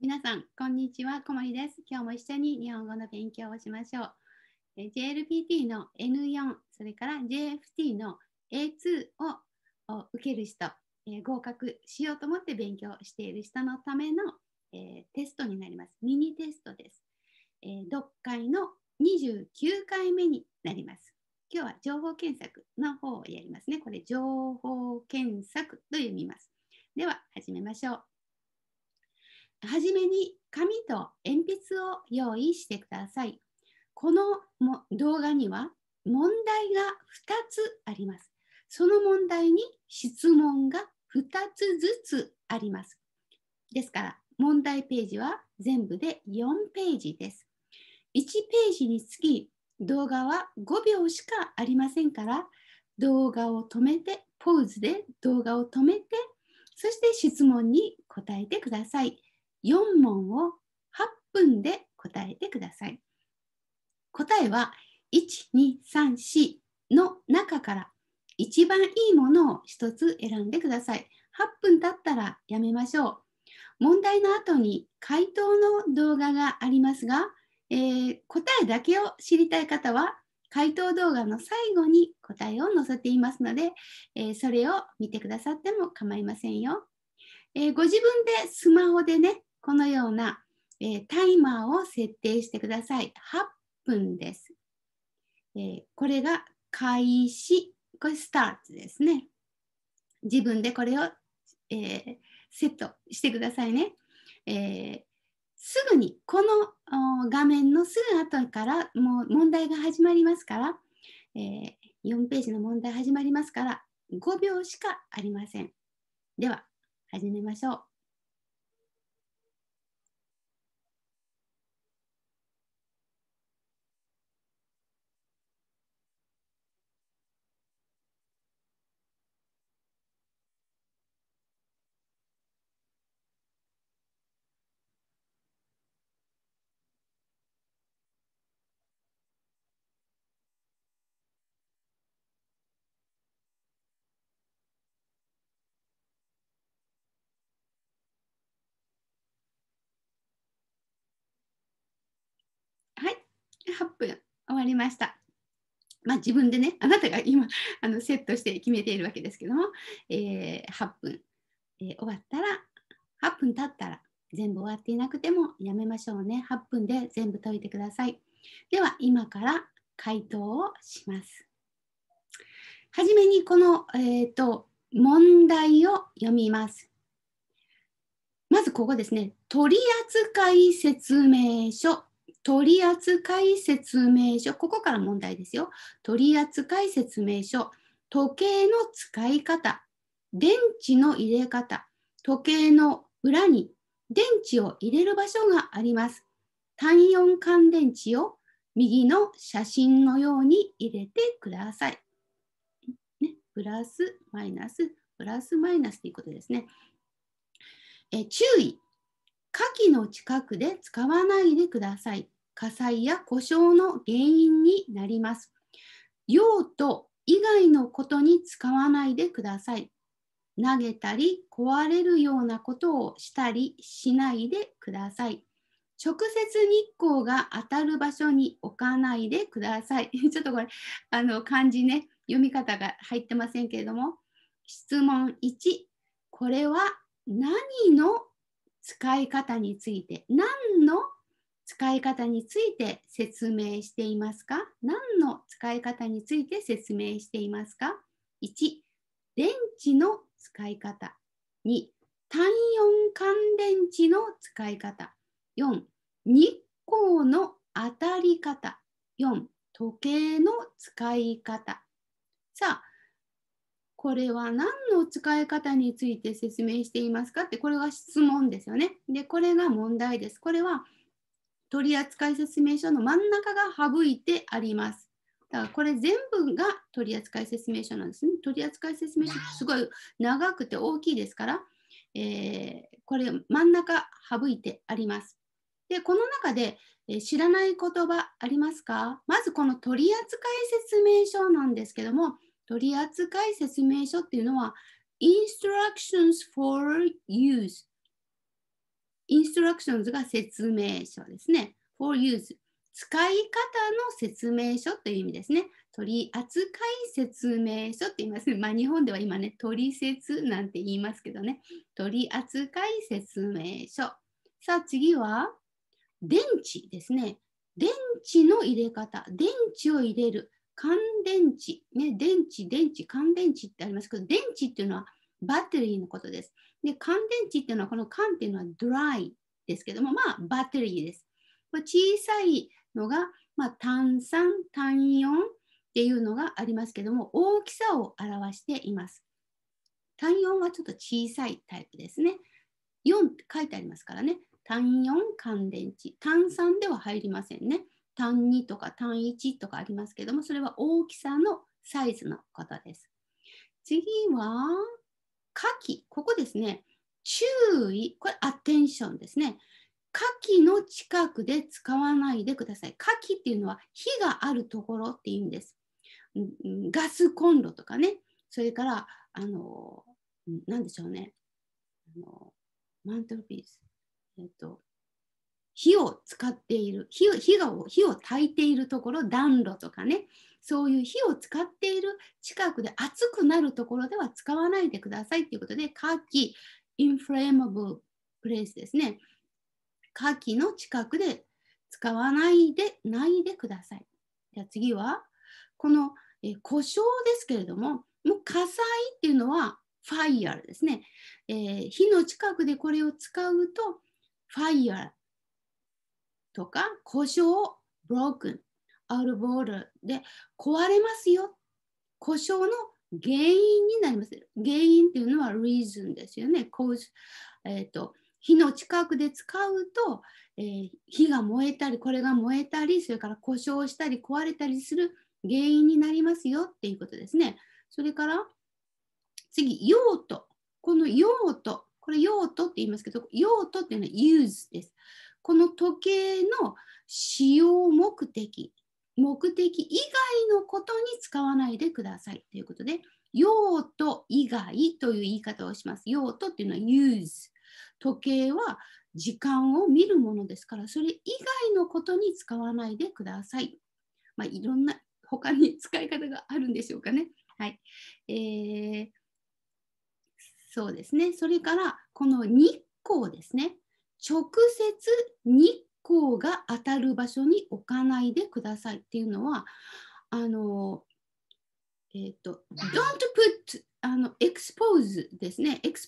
皆さん、こんにちは、こもりです。今日も一緒に日本語の勉強をしましょう。JLPT の N4、それから JFT の A2 を受ける人、え合格しようと思って勉強している人のための、えテストになります。ミニテストです。え読解の29回目になります。今日は情報検索の方をやりますね。これ、情報検索と読みます。では、始めましょう。はじめに紙と鉛筆を用意してください。このも動画には問題が2つあります。その問題に質問が2つずつあります。ですから、問題ページは全部で4ページです。1ページにつき動画は5秒しかありませんから、動画を止めて、ポーズで動画を止めて、そして質問に答えてください。4問を8分で答えてください。答えは1234の中から一番いいものを1つ選んでください。8分経ったらやめましょう。問題の後に回答の動画がありますが、えー、答えだけを知りたい方は回答動画の最後に答えを載せていますので、えー、それを見てくださっても構いませんよ。えー、ご自分でスマホでね、このような、えー、タイマーを設定してください。8分です。えー、これが開始、これスタートですね。自分でこれを、えー、セットしてくださいね。えすぐにこの画面のすぐ後からもう問題が始まりますから、え4ページの問題始まりますから5秒しかありません。では始めましょう。分終わりました。まあ、自分でね、あなたが今あのセットして決めているわけですけども、えー、8分、えー、終わったら、8分経ったら、全部終わっていなくてもやめましょうね。8分で全部解いてください。では、今から回答をします。はじめにこの、えーと問題を読みます。まずここですね。取扱説明書取扱説明書、ここから問題ですよ。取扱説明書、時計の使い方、電池の入れ方、時計の裏に電池を入れる場所があります。単4乾電池を右の写真のように入れてください。ね、プラス、マイナス、プラス、マイナスということですね。え注意、下記の近くで使わないでください。火災や故障の原因になります。用途以外のことに使わないでください。投げたり壊れるようなことをしたりしないでください。直接日光が当たる場所に置かないでください。ちょっとこれ、あの漢字ね、読み方が入ってませんけれども、質問1、これは何の使い方について、何の使い方について説明していますか何の使い方について説明していますか ?1、電池の使い方。2、単4乾電池の使い方。4、日光の当たり方。4、時計の使い方。さあ、これは何の使い方について説明していますかって、これが質問ですよね。で、これが問題です。これは取扱説明書の真ん中が省いてあります。だからこれ全部が取扱説明書なんですね。取扱説明書すごい長くて大きいですから、えー、これ真ん中省いてあります。で、この中で、え知らない言葉ありますかまずこの取扱説明書なんですけども、取扱説明書っていうのは Instructions for Use インストラクションズが説明書ですね。for use 使い方の説明書という意味ですね。取扱説明書って言いますね。まあ、日本では今ね、取説なんて言いますけどね。取扱説明書。さあ次は、電池ですね。電池の入れ方。電池を入れる。乾電池。ね、電池、電池、乾電池ってありますけど、電池っていうのはバッテリーのことです。で、乾電池っていうのは、この乾っていうのはドライですけども、まあ、バッテリーです。まあ、小さいのが、まあ、単酸、単4っていうのがありますけども、大きさを表しています。単4はちょっと小さいタイプですね。4って書いてありますからね。単4乾電池。単3では入りませんね。単2とか単1とかありますけども、それは大きさのサイズのことです。次は、下記、ここですね、注意、これアテンションですね。火器の近くで使わないでください。火器っていうのは火があるところっていう意味です。ガスコンロとかね、それから、あの、なんでしょうね、あのマントルピース、えっと、火を使っている火を火が火を焚いているところ、暖炉とかね、そういう火を使っている近くで熱くなるところでは使わないでくださいということで、火器、インフレーマブルプレイスですね。火器の近くで使わないで、ないでください。じゃあ次は、この、え故障ですけれども、もう火災っていうのはファイヤーですね、えー、火の近くでこれを使うと、ファイヤーとか故障、ブロークンアルボールで壊れますよ。故障の原因になります。原因っていうのは reason ですよね。こうえーと、と火の近くで使うと、えー、火が燃えたり、これが燃えたり、それから故障したり壊れたりする原因になりますよっていうことですね。それから次、用途。この用途。これ用途って言いますけど、用途っていうのは use です。この時計の使用目的。目的以外のことに使わないでくださいということで、用途以外という言い方をします。用途っていうのは use。時計は時間を見るものですから、それ以外のことに使わないでください。まあ、いろんな他に使い方があるんでしょうかね。はい。えー、そうですね。それから、この日光ですね。直接日光が当たる場所に置かないでくださいっていうのはあのえっ、ー、と Don't put あの expose ですね expose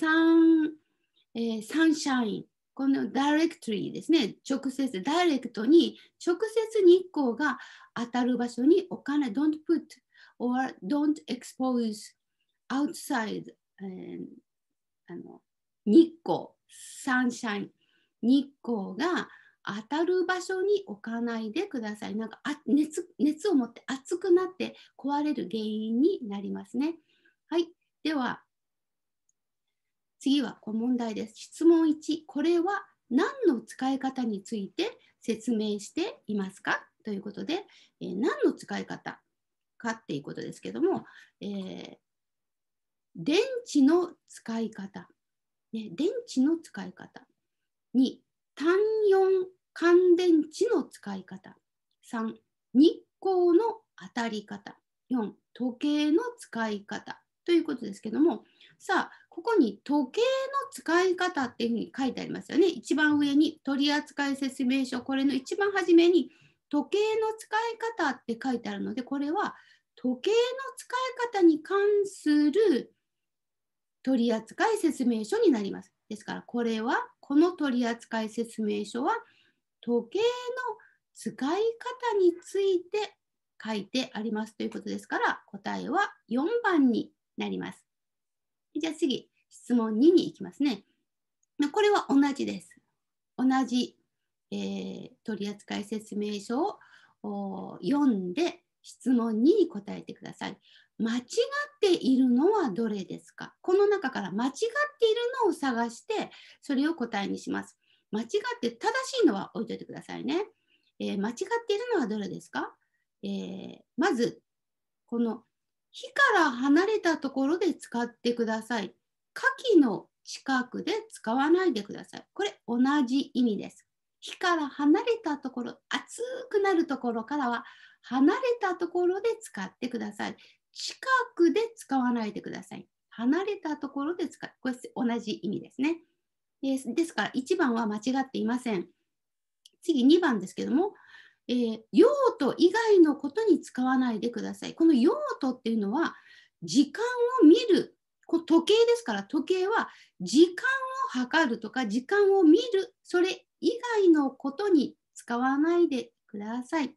sun、えー、sunshine このダイレクトリーですね直接ダイレクトに直接日光が当たる場所に置かない Don't put or don't expose outside、えー、あの日光 sunshine 日光が当たる場所に置かないでください。なんかあ熱熱を持って熱くなって壊れる原因になりますね。はい、では次はこ問題です。質問1、これは何の使い方について説明していますかということで、えー、何の使い方かっていうことですけども、えー、電池の使い方、ね、電池の使い方2、単4乾電池の使い方。3、日光の当たり方。4、時計の使い方。ということですけども、さあ、ここに時計の使い方っていうふうに書いてありますよね。一番上に取扱説明書、これの一番初めに時計の使い方って書いてあるので、これは時計の使い方に関する取扱説明書になります。ですから、これはこの取扱説明書は時計の使い方について書いてありますということですから答えは4番になります。じゃあ次質問2に行きますね。これは同じです。同じ、えー、取扱説明書を読んで質問2に答えてください。間違っているのはどれですかこの中から間違っているのを探してそれを答えにします。間違って正しいのは置いといてくださいね。えー、間違っているのはどれですか、えー、まずこの火から離れたところで使ってください。火器の近くで使わないでください。これ同じ意味です。火から離れたところ、熱くなるところからは離れたところで使ってください。近くで使わないでください。離れたところで使う。これ同じ意味ですね。ですから1番は間違っていません。次2番ですけども、えー、用途以外のことに使わないでください。この用途っていうのは時間を見るこ時計ですから時計は時間を測るとか時間を見るそれ以外のことに使わないでください。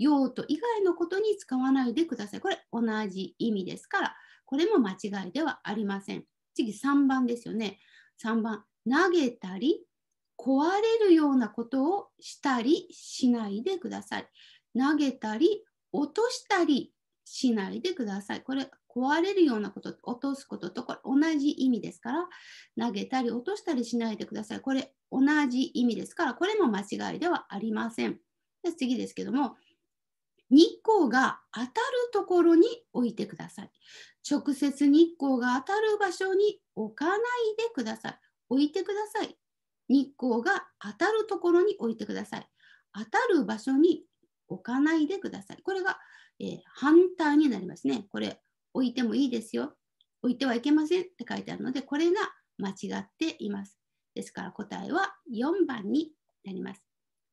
用途以外のことに使わないでください。これ同じ意味ですから、これも間違いではありません。次3番ですよね。3番、投げたり壊れるようなことをしたりしないでください。投げたり落としたりしないでください。これ壊れるようなこと、落とすこととこれ同じ意味ですから、投げたり落としたりしないでください。これ同じ意味ですから、これも間違いではありません。で次ですけども、日光が当たるところに置いてください。直接日光が当たる場所に置かないでください。置いてください。日光が当たるところに置いてください。当たる場所に置かないでください。これが、えー、反対になりますね。これ置いてもいいですよ。置いてはいけませんって書いてあるので、これが間違っています。ですから答えは4番になります。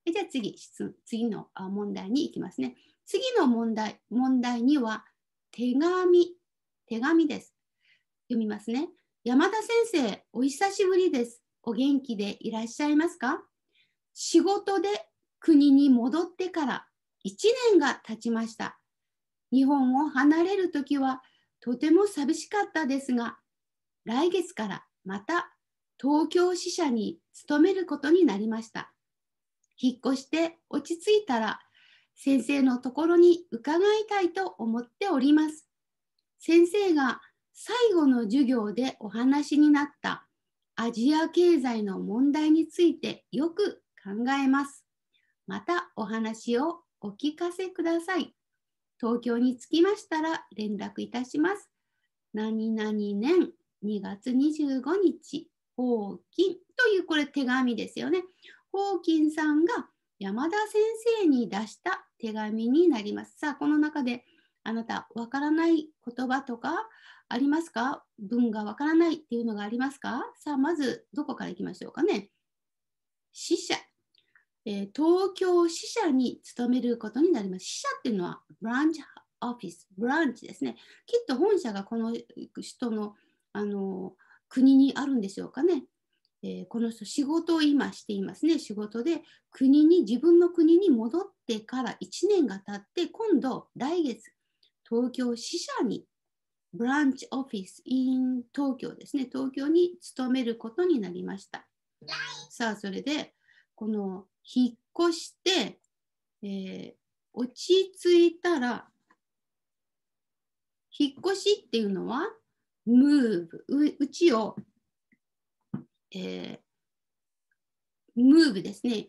じゃあ次、質次の問題に行きますね。次の問題問題には手紙手紙です読みますね山田先生お久しぶりですお元気でいらっしゃいますか仕事で国に戻ってから1年が経ちました日本を離れる時はとても寂しかったですが来月からまた東京支社に勤めることになりました引っ越して落ち着いたら先生のところに伺いたいと思っております。先生が最後の授業でお話になったアジア経済の問題についてよく考えます。またお話をお聞かせください。東京に着きましたら連絡いたします。何々年2月25日、ホーキンというこれ手紙ですよね。ホーキンさんが山田先生に出した手紙になります。さあ、この中であなた、わからない言葉とかありますか文がわからないっていうのがありますかさあ、まずどこからいきましょうかね。死者。えー、東京支社に勤めることになります。死者っていうのはブランチオフィス、ブランチですね。きっと本社がこの人のあの国にあるんでしょうかね。えー、この人仕事を今していますね。仕事で国に自分の国に戻っってから1年が経って今度来月東京支社にブランチオフィスイン・東京ですね東京に勤めることになりましたさあそれでこの引っ越して、えー、落ち着いたら引っ越しっていうのはムーブうちを、えー、ムーブですね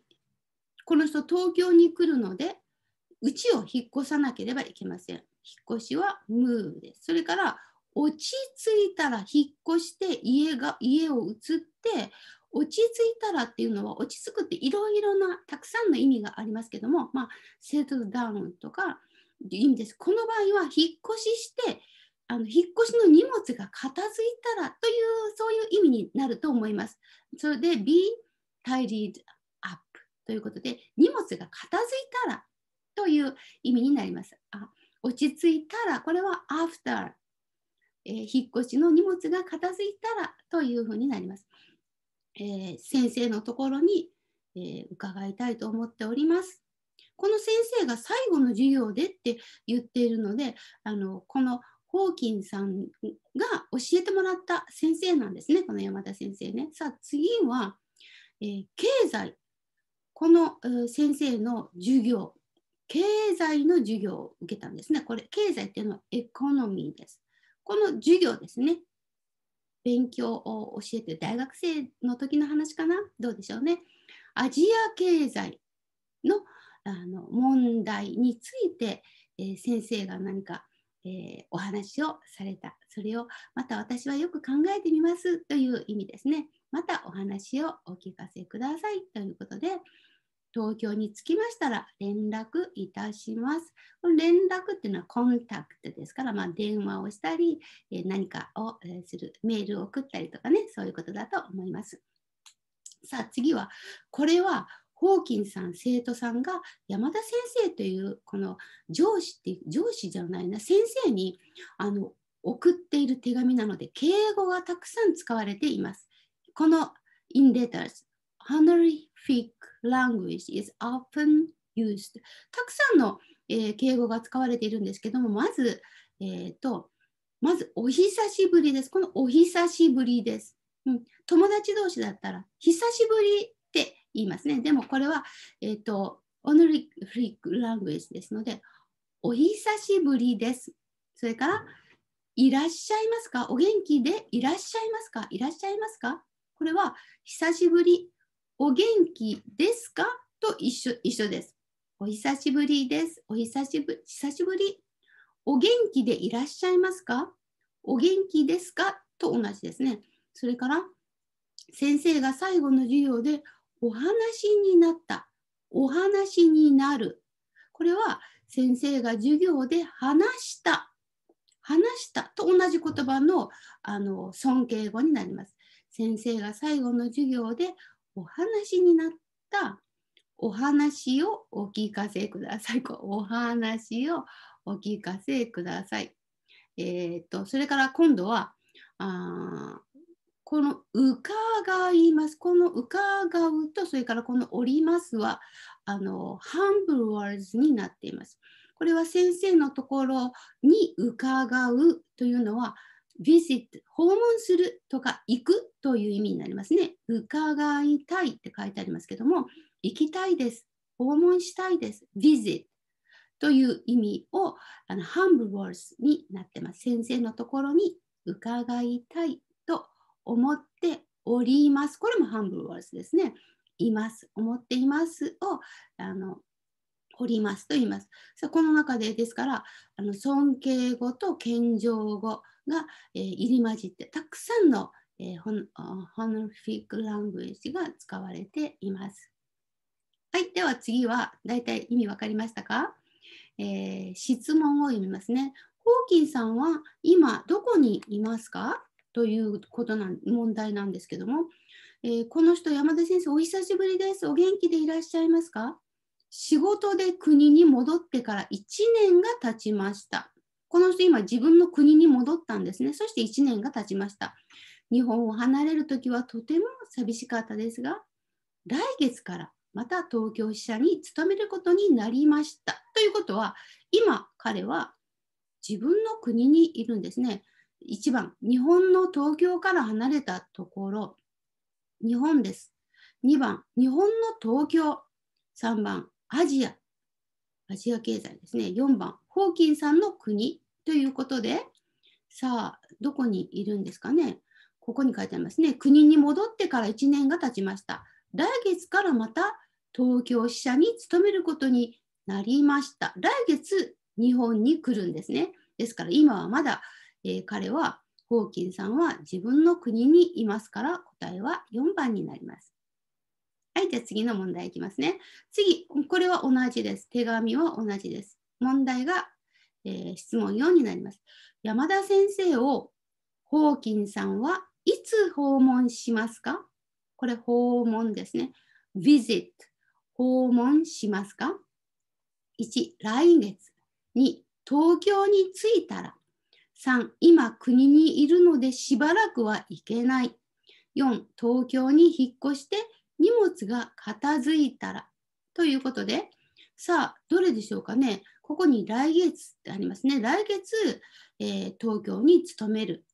この人東京に来るのでうちを引っ越さなければいけません。引っ越しはムーです。それから落ち着いたら引っ越して家が家を移って落ち着いたらっていうのは落ち着くっていろいろなたくさんの意味がありますけども、まあ、セトダウンとかいう意味です。この場合は引っ越ししてあの引っ越しの荷物が片付いたらというそういう意味になると思います。それで B tidied ということで荷物が片付いたらという意味になります。あ落ち着いたらこれは after、えー、引っ越しの荷物が片付いたらというふうになります。えー、先生のところに、えー、伺いたいと思っております。この先生が最後の授業でって言っているのであのこのホーキンさんが教えてもらった先生なんですねこの山田先生ね。さあ次は、えー、経済この先生の授業経済の授業を受けたんですね。これ経済っていうのはエコノミーです。この授業ですね。勉強を教えて大学生の時の話かなどうでしょうね。アジア経済のあの問題について、えー、先生が何か、えー、お話をされた。それをまた私はよく考えてみますという意味ですね。またお話をお聞かせくださいということで、東京に着きましたら連絡いたします。連絡っていうのはコンタクトですから、まあ、電話をしたり、え何かをする、メールを送ったりとかね、そういうことだと思います。さあ次は、これはホーキンさん生徒さんが山田先生というこの上司って上司じゃないな先生にあの送っている手紙なので敬語がたくさん使われています。このインデーターズ Honorary f a k language is often used たくさんの、えー、敬語が使われているんですけども、まず、えーと、まずお久しぶりです。このお久しぶりです。うん、友達同士だったら、久しぶりって言いますね。でもこれは、えっ、ー、と、オノリフリックラングエ g ジですので、お久しぶりです。それから、いらっしゃいますかお元気でいらっしゃいますかいらっしゃいますかこれは、久しぶりお元気ですかと一緒一緒です。お久しぶりです。お久しぶ久しぶり。お元気でいらっしゃいますかお元気ですかと同じですね。それから、先生が最後の授業でお話になった、お話になる。これは先生が授業で話した、話したと同じ言葉のあの尊敬語になります。先生が最後の授業でお話になったお話をお聞かせください。お話をお聞かせください。えー、っと、それから今度は、あこの伺います。この伺うと、それからこのおりますは、あの、ハンブルワーズになっています。これは先生のところに伺うというのは、visit 訪問するとか行くという意味になりますね。伺いたいって書いてありますけども、行きたいです。訪問したいです。visit という意味をあの humble words になってます。先生のところに伺いたいと思っております。これも humble words ですね。います。思っていますをあの掘りますと言います。さこの中でですからあの尊敬語と謙譲語が、えー、入り混じってたくさんの、えー、ホノフィック・ラングエッジが使われています。はい、では次は大体意味分かりましたか、えー、質問を読みますね。ホーキンさんは今どこにいますかということな問題なんですけども、えー、この人山田先生お久しぶりですお元気でいらっしゃいますか仕事で国に戻ってから1年が経ちました。この人今自分の国に戻ったんですね。そして1年が経ちました。日本を離れる時はとても寂しかったですが、来月からまた東京支社に勤めることになりました。ということは、今彼は自分の国にいるんですね。1番、日本の東京から離れたところ、日本です。2番、日本の東京。3番、アジア、アジア経済ですね、4番、ホーキンさんの国ということで、さあ、どこにいるんですかね。ここに書いてありますね。国に戻ってから1年が経ちました。来月からまた東京支社に勤めることになりました。来月、日本に来るんですね。ですから今はまだ、えー、彼は、ホーキンさんは自分の国にいますから、答えは4番になります。はい、じゃあ次の問題いきますね。次、これは同じです。手紙は同じです。問題が、えー、質問4になります。山田先生をホーキンさんはいつ訪問しますかこれ訪問ですね。visit 訪問しますか ?1、来月。2、東京に着いたら。3、今国にいるのでしばらくは行けない。4、東京に引っ越して荷物が片付いたらということで、さあ、どれでしょうかね。ここに来月ってありますね。来月、えー、東京に勤める。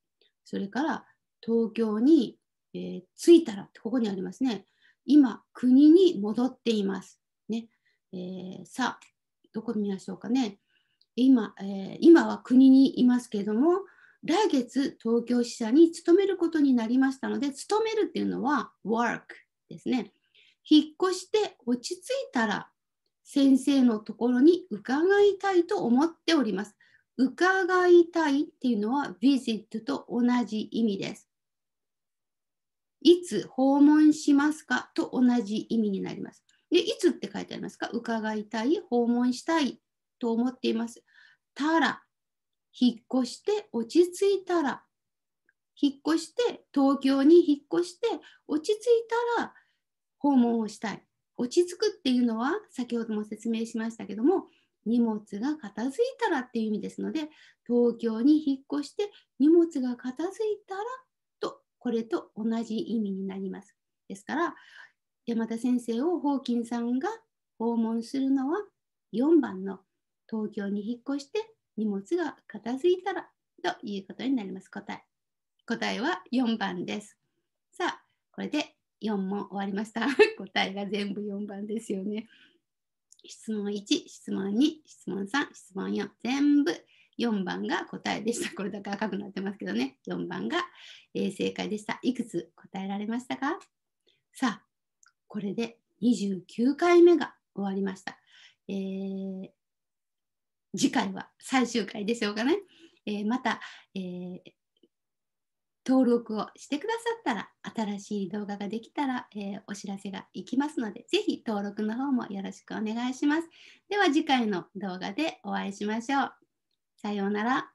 それから、東京に、えー、着いたら、ここにありますね。今、国に戻っています。ねえー、さあ、どこ見ましょうかね。今,、え今は国にいますけれども、来月、東京支社に勤めることになりましたので、勤めるっていうのは work ですね。引っ越して落ち着いたら先生のところに伺いたいと思っております。伺いたいっていうのは visit と同じ意味です。いつ訪問しますかと同じ意味になります。で、いつって書いてありますか伺いたい、訪問したいと思っています。たら、引っ越して落ち着いたら引っ越して東京に引っ越して落ち着いたら訪問をしたい落ち着くっていうのは先ほども説明しましたけども荷物が片付いたらっていう意味ですので東京に引っ越して荷物が片付いたらとこれと同じ意味になりますですから山田先生をホーキンさんが訪問するのは4番の東京に引っ越して荷物が片付いたらということになります答え答えは4番です。さあ、これで4問終わりました。答えが全部4番ですよね。質問1、質問2、質問3、質問4、全部4番が答えでした。これだけ赤くなってますけどね、4番が、え正解でした。いくつ答えられましたかさあ、これで29回目が終わりました。えー、次回は最終回でしょうかね。えー、また、えー登録をしてくださったら新しい動画ができたら、えー、お知らせがいきますのでぜひ登録の方もよろしくお願いします。では次回の動画でお会いしましょう。さようなら。